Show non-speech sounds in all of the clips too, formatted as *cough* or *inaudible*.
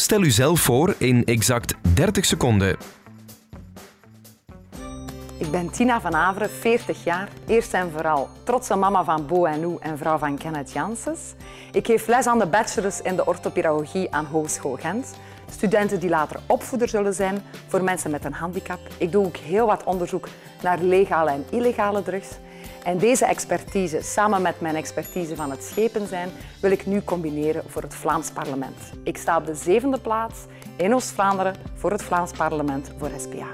Stel u zelf voor in exact 30 seconden. Ik ben Tina van Averen, 40 jaar. Eerst en vooral trotse mama van Bo en Oe en vrouw van Kenneth Janssens. Ik geef les aan de bachelors in de orthopedagogie aan Hogeschool Gent. Studenten die later opvoeder zullen zijn voor mensen met een handicap. Ik doe ook heel wat onderzoek naar legale en illegale drugs. En deze expertise, samen met mijn expertise van het schepen zijn, wil ik nu combineren voor het Vlaams parlement. Ik sta op de zevende plaats in Oost-Vlaanderen voor het Vlaams parlement voor SPA.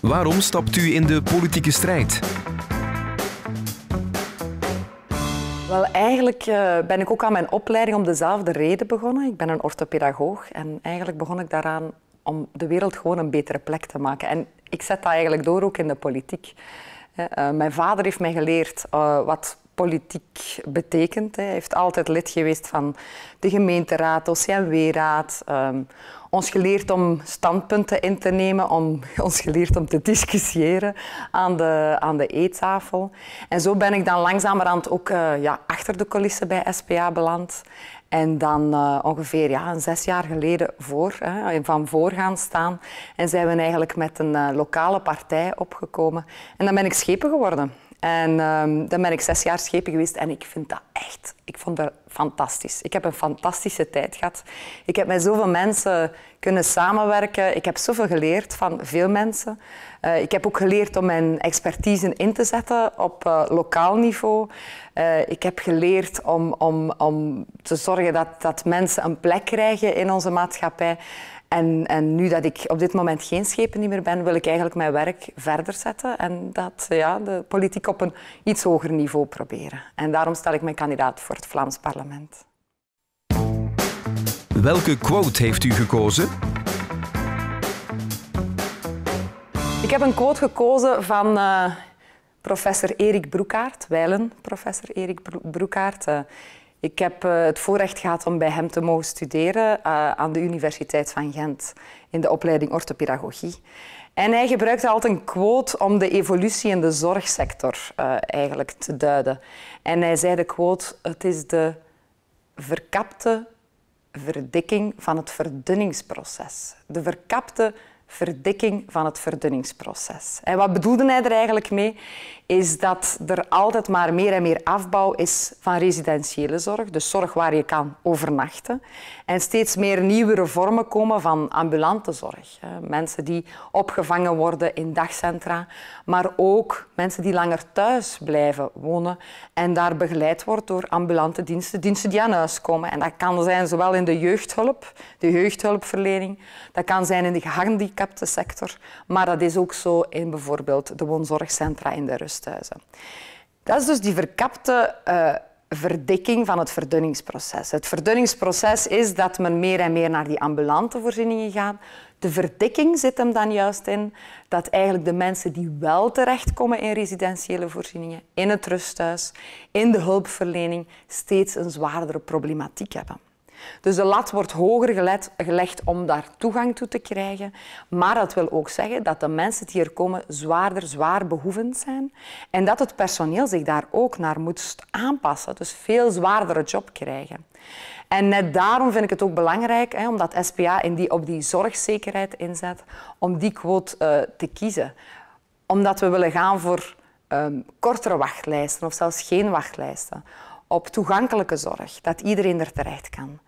Waarom stapt u in de politieke strijd? Wel, eigenlijk eh, ben ik ook aan mijn opleiding om dezelfde reden begonnen. Ik ben een orthopedagoog en eigenlijk begon ik daaraan om de wereld gewoon een betere plek te maken. En ik zet dat eigenlijk door ook in de politiek. Eh, eh, mijn vader heeft mij geleerd eh, wat politiek betekent. Hij heeft altijd lid geweest van de gemeenteraad, OCMW-raad. Ehm, ons geleerd om standpunten in te nemen, om, *laughs* ons geleerd om te discussiëren aan de, aan de eettafel. En zo ben ik dan langzamerhand ook ja, achter de coulissen bij SPA beland. En dan eh, ongeveer ja, zes jaar geleden voor, hè, van voor gaan staan. En zijn we eigenlijk met een eh, lokale partij opgekomen. En dan ben ik schepen geworden. En um, dan ben ik zes jaar schepen geweest en ik vind dat echt, ik vond dat fantastisch. Ik heb een fantastische tijd gehad. Ik heb met zoveel mensen kunnen samenwerken. Ik heb zoveel geleerd van veel mensen. Eh, ik heb ook geleerd om mijn expertise in te zetten op eh, lokaal niveau. Eh, ik heb geleerd om, om, om te zorgen dat, dat mensen een plek krijgen in onze maatschappij. En, en nu dat ik op dit moment geen schepen meer ben, wil ik eigenlijk mijn werk verder zetten en dat, ja, de politiek op een iets hoger niveau proberen. En daarom stel ik mijn kandidaat voor het Vlaams parlement. Welke quote heeft u gekozen? Ik heb een quote gekozen van eh, professor Erik Broekaert, wijlen professor Erik Broekaert. Uh, ik heb eh, het voorrecht gehad om bij hem te mogen studeren eh, aan de Universiteit van Gent in de opleiding orthopedagogie. En hij gebruikte altijd een quote om de evolutie in de zorgsector eh, eigenlijk te duiden. En hij zei de quote, het is de verkapte verdikking van het verdunningsproces. De verkapte verdikking van het verdunningsproces. En wat bedoelde hij er eigenlijk mee? Is dat er altijd maar meer en meer afbouw is van residentiële zorg, dus zorg waar je kan overnachten. En steeds meer nieuwere vormen komen van ambulante zorg. Mensen die opgevangen worden in dagcentra, maar ook mensen die langer thuis blijven wonen en daar begeleid wordt door ambulante diensten, diensten die aan huis komen. En dat kan zijn zowel in de jeugdhulp, de jeugdhulpverlening, dat kan zijn in de gehandicapten, sector, maar dat is ook zo in bijvoorbeeld de woonzorgcentra en de rusthuizen. Dat is dus die verkapte eh, verdikking van het verdunningsproces. Het verdunningsproces is dat men meer en meer naar die ambulante voorzieningen gaat. De verdikking zit hem dan juist in dat eigenlijk de mensen die wel terechtkomen in residentiële voorzieningen, in het rusthuis, in de hulpverlening, steeds een zwaardere problematiek hebben. Dus de lat wordt hoger gelegd om daar toegang toe te krijgen. Maar dat wil ook zeggen dat de mensen die hier komen zwaarder, zwaar behoevend zijn. En dat het personeel zich daar ook naar moet aanpassen. Dus veel zwaardere job krijgen. En net daarom vind ik het ook belangrijk, hè, omdat SPA op die zorgzekerheid inzet, om die quote eh, te kiezen. Omdat we willen gaan voor ehm, kortere wachtlijsten of zelfs geen wachtlijsten op toegankelijke zorg, dat iedereen er terecht kan.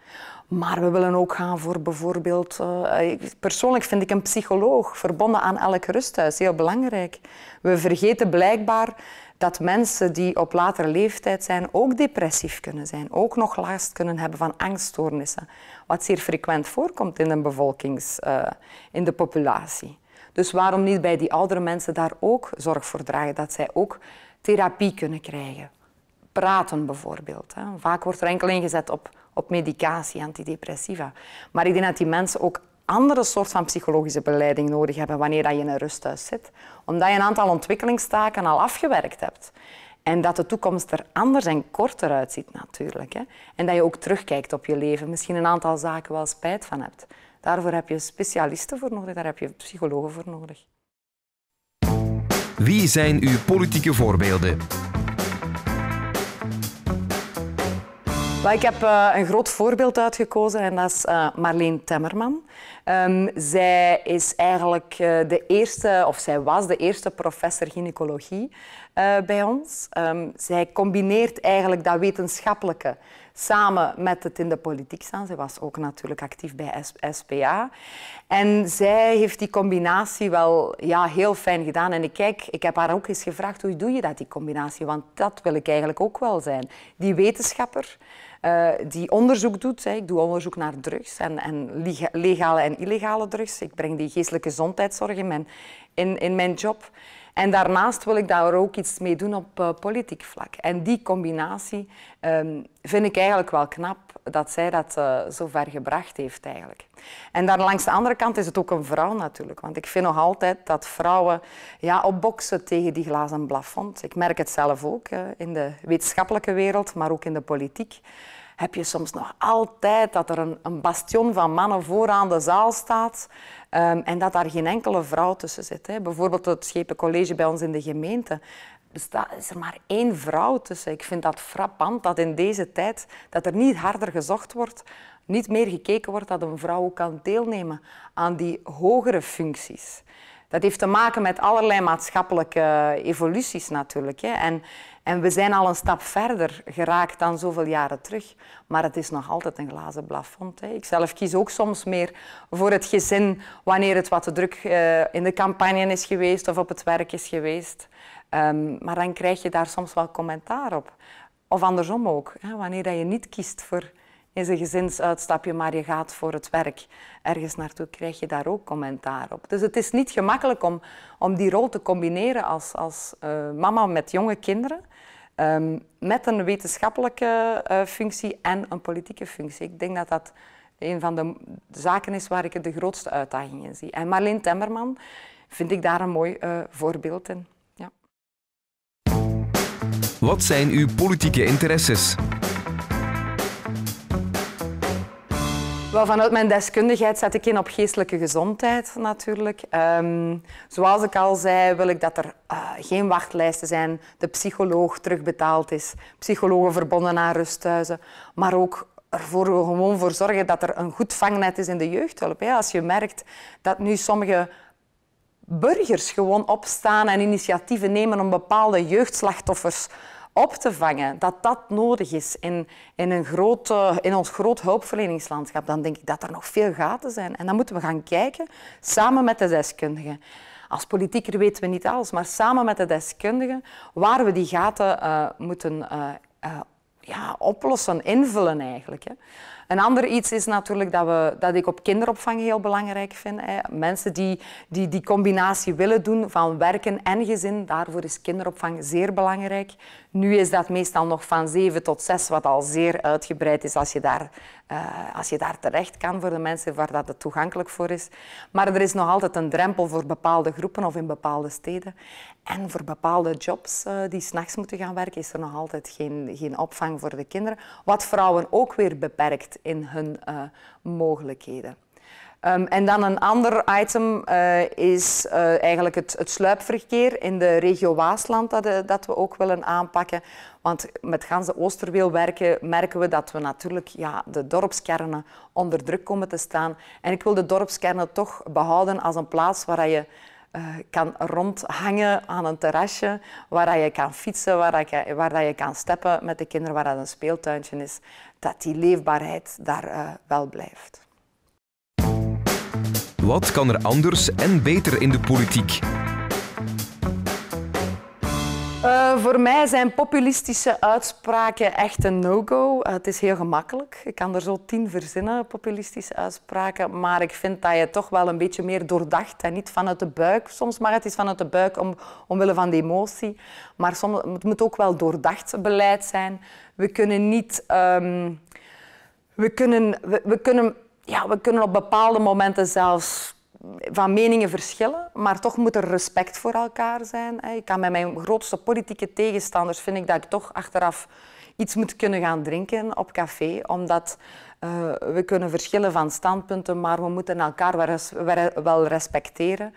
Maar we willen ook gaan voor bijvoorbeeld... Eh, persoonlijk vind ik een psycholoog verbonden aan elk rusthuis heel belangrijk. We vergeten blijkbaar dat mensen die op latere leeftijd zijn ook depressief kunnen zijn, ook nog last kunnen hebben van angststoornissen, wat zeer frequent voorkomt in de bevolkings, eh, in de populatie. Dus waarom niet bij die oudere mensen daar ook zorg voor dragen, dat zij ook therapie kunnen krijgen, praten bijvoorbeeld. Hè. Vaak wordt er enkel ingezet op, op medicatie, antidepressiva. Maar ik denk dat die mensen ook andere soort van psychologische begeleiding nodig hebben wanneer je in een rusthuis zit. Omdat je een aantal ontwikkelingstaken al afgewerkt hebt. En dat de toekomst er anders en korter uitziet natuurlijk. Hè. En dat je ook terugkijkt op je leven. Misschien een aantal zaken wel spijt van hebt. Daarvoor heb je specialisten voor nodig, daar heb je psychologen voor nodig. Wie zijn uw politieke voorbeelden? ik heb eh, een groot voorbeeld uitgekozen en dat is eh, Marleen Temmerman. Ehm, zij is eigenlijk eh, de eerste, of zij was de eerste professor gynaecologie bij ons. Ehm, zij combineert eigenlijk dat wetenschappelijke samen met het in de politiek staan. Zij was ook natuurlijk actief bij SPA. En zij heeft die combinatie wel ja, heel fijn gedaan. En ik, kijk, ik heb haar ook eens gevraagd, hoe doe je dat, die combinatie? Want dat wil ik eigenlijk ook wel zijn. Die wetenschapper eh, die onderzoek doet. Ik doe onderzoek naar drugs en, en legale en illegale drugs. Ik breng die geestelijke gezondheidszorg in mijn, in, in mijn job. En daarnaast wil ik daar ook iets mee doen op eh, politiek vlak. En die combinatie ehm, vind ik eigenlijk wel knap dat zij dat eh, zo ver gebracht heeft eigenlijk. En daar langs de andere kant is het ook een vrouw natuurlijk. Want ik vind nog altijd dat vrouwen ja, opboksen tegen die glazen plafond. Ik merk het zelf ook eh, in de wetenschappelijke wereld, maar ook in de politiek heb je soms nog altijd dat er een, een bastion van mannen vooraan de zaal staat ehm, en dat daar geen enkele vrouw tussen zit. Hè. Bijvoorbeeld het Schepencollege bij ons in de gemeente. Bestaat, is er maar één vrouw tussen. Ik vind dat frappant dat in deze tijd dat er niet harder gezocht wordt, niet meer gekeken wordt dat een vrouw kan deelnemen aan die hogere functies. Dat heeft te maken met allerlei maatschappelijke eh, evoluties natuurlijk. Hè. En, en we zijn al een stap verder geraakt dan zoveel jaren terug. Maar het is nog altijd een glazen plafond. Hè. Ik zelf kies ook soms meer voor het gezin wanneer het wat te druk eh, in de campagne is geweest of op het werk is geweest. Ehm, maar dan krijg je daar soms wel commentaar op. Of andersom ook, hè, wanneer dat je niet kiest voor is een gezinsuitstapje, maar je gaat voor het werk. Ergens naartoe krijg je daar ook commentaar op. Dus het is niet gemakkelijk om, om die rol te combineren als, als eh, mama met jonge kinderen. Ehm, met een wetenschappelijke eh, functie en een politieke functie. Ik denk dat dat een van de zaken is waar ik de grootste uitdaging in zie. En Marleen Temmerman vind ik daar een mooi eh, voorbeeld in. Ja. Wat zijn uw politieke interesses? Wel, vanuit mijn deskundigheid zet ik in op geestelijke gezondheid natuurlijk. Ehm, zoals ik al zei, wil ik dat er eh, geen wachtlijsten zijn, de psycholoog terugbetaald is, psychologen verbonden aan rusthuizen, maar ook ervoor gewoon voor zorgen dat er een goed vangnet is in de jeugdhulp. Hè. Als je merkt dat nu sommige burgers gewoon opstaan en initiatieven nemen om bepaalde jeugdslachtoffers op te vangen, dat dat nodig is in, in, een grote, in ons groot hulpverleningslandschap, dan denk ik dat er nog veel gaten zijn. En dan moeten we gaan kijken, samen met de deskundigen. Als politieker weten we niet alles, maar samen met de deskundigen waar we die gaten eh, moeten eh, eh, ja, oplossen, invullen eigenlijk. Hè. Een ander iets is natuurlijk dat, we, dat ik op kinderopvang heel belangrijk vind. Hè. Mensen die, die die combinatie willen doen van werken en gezin, daarvoor is kinderopvang zeer belangrijk. Nu is dat meestal nog van 7 tot 6, wat al zeer uitgebreid is als je daar, eh, als je daar terecht kan voor de mensen waar dat het toegankelijk voor is. Maar er is nog altijd een drempel voor bepaalde groepen of in bepaalde steden. En voor bepaalde jobs uh, die s'nachts moeten gaan werken, is er nog altijd geen, geen opvang voor de kinderen. Wat vrouwen ook weer beperkt in hun eh, mogelijkheden. Ehm, en dan een ander item eh, is eh, eigenlijk het, het, sluipverkeer in de regio Waasland dat, eh, dat, we ook willen aanpakken. Want met ganse Oosterweel werken merken we dat we natuurlijk ja, de dorpskernen onder druk komen te staan. En ik wil de dorpskernen toch behouden als een plaats waar je kan rondhangen aan een terrasje, waar je kan fietsen, waar je, waar je kan steppen met de kinderen, waar dat een speeltuintje is. Dat die leefbaarheid daar wel blijft. Wat kan er anders en beter in de politiek? Eh, voor mij zijn populistische uitspraken echt een no-go. Eh, het is heel gemakkelijk. Ik kan er zo tien verzinnen, populistische uitspraken. Maar ik vind dat je toch wel een beetje meer doordacht en niet vanuit de buik. Soms maar het is vanuit de buik om, omwille van de emotie. Maar soms, het moet ook wel doordacht beleid zijn. We kunnen niet... Ehm, we kunnen, we, kunnen ja, we kunnen op bepaalde momenten zelfs van meningen verschillen, maar toch moet er respect voor elkaar zijn. Ik kan met mijn grootste politieke tegenstanders vind ik dat ik toch achteraf iets moet kunnen gaan drinken op café, omdat eh, we kunnen verschillen van standpunten, maar we moeten elkaar wel respecteren.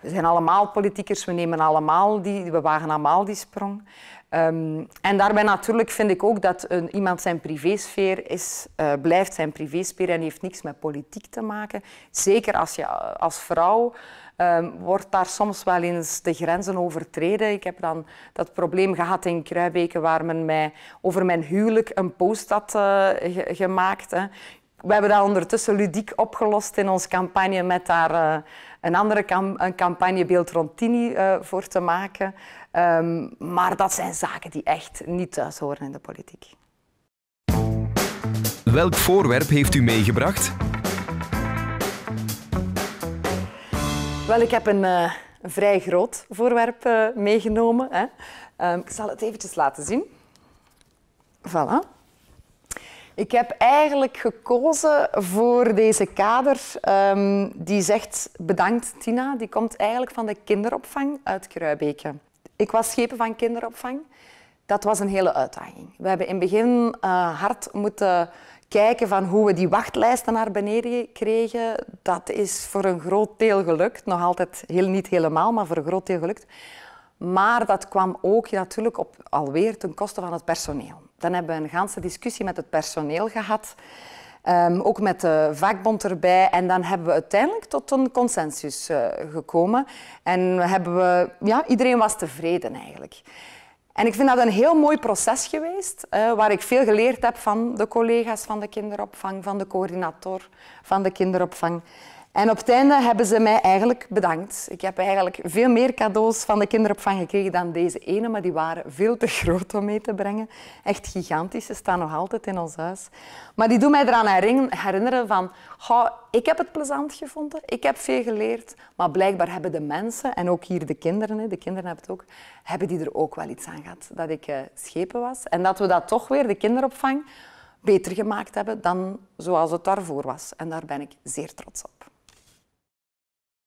We zijn allemaal politiekers, we, nemen allemaal die, we wagen allemaal die sprong. Ehm, en daarbij natuurlijk vind ik ook dat een, iemand zijn privésfeer is, eh, blijft zijn privésfeer en heeft niks met politiek te maken. Zeker als je als vrouw um, wordt daar soms wel eens de grenzen overtreden. Ik heb dan dat probleem gehad in Kruibeke waar men mij over mijn huwelijk een post had eh, gemaakt. Hè we hebben dat ondertussen ludiek opgelost in onze campagne met daar eh, een andere een campagnebeeld rond Tini eh, voor te maken. Ehm, maar dat zijn zaken die echt niet thuis horen in de politiek. Welk voorwerp heeft u meegebracht? Wel, ik heb een, eh, een vrij groot voorwerp meegenomen. Hè. Ehm, ik zal het eventjes laten zien. Voilà. Ik heb eigenlijk gekozen voor deze kader. Ehm, die zegt bedankt Tina. Die komt eigenlijk van de kinderopvang uit Kruibeke. Ik was schepen van kinderopvang. Dat was een hele uitdaging. We hebben in het begin eh, hard moeten kijken van hoe we die wachtlijsten naar beneden kregen. Dat is voor een groot deel gelukt. Nog altijd heel, niet helemaal, maar voor een groot deel gelukt. Maar dat kwam ook natuurlijk op, alweer ten koste van het personeel. Dan hebben we een ganse discussie met het personeel gehad. Ehm, ook met de vakbond erbij. En dan hebben we uiteindelijk tot een consensus eh, gekomen. En hebben we, ja, iedereen was tevreden eigenlijk. En ik vind dat een heel mooi proces geweest, eh, waar ik veel geleerd heb van de collega's van de kinderopvang, van de coördinator van de kinderopvang. En op het einde hebben ze mij eigenlijk bedankt. Ik heb eigenlijk veel meer cadeaus van de kinderopvang gekregen dan deze ene, maar die waren veel te groot om mee te brengen. Echt gigantisch, ze staan nog altijd in ons huis. Maar die doen mij eraan herinneren van, oh, ik heb het plezant gevonden, ik heb veel geleerd, maar blijkbaar hebben de mensen, en ook hier de kinderen, de kinderen hebben het ook, hebben die er ook wel iets aan gehad, dat ik eh, schepen was. En dat we dat toch weer, de kinderopvang, beter gemaakt hebben dan zoals het daarvoor was. En daar ben ik zeer trots op.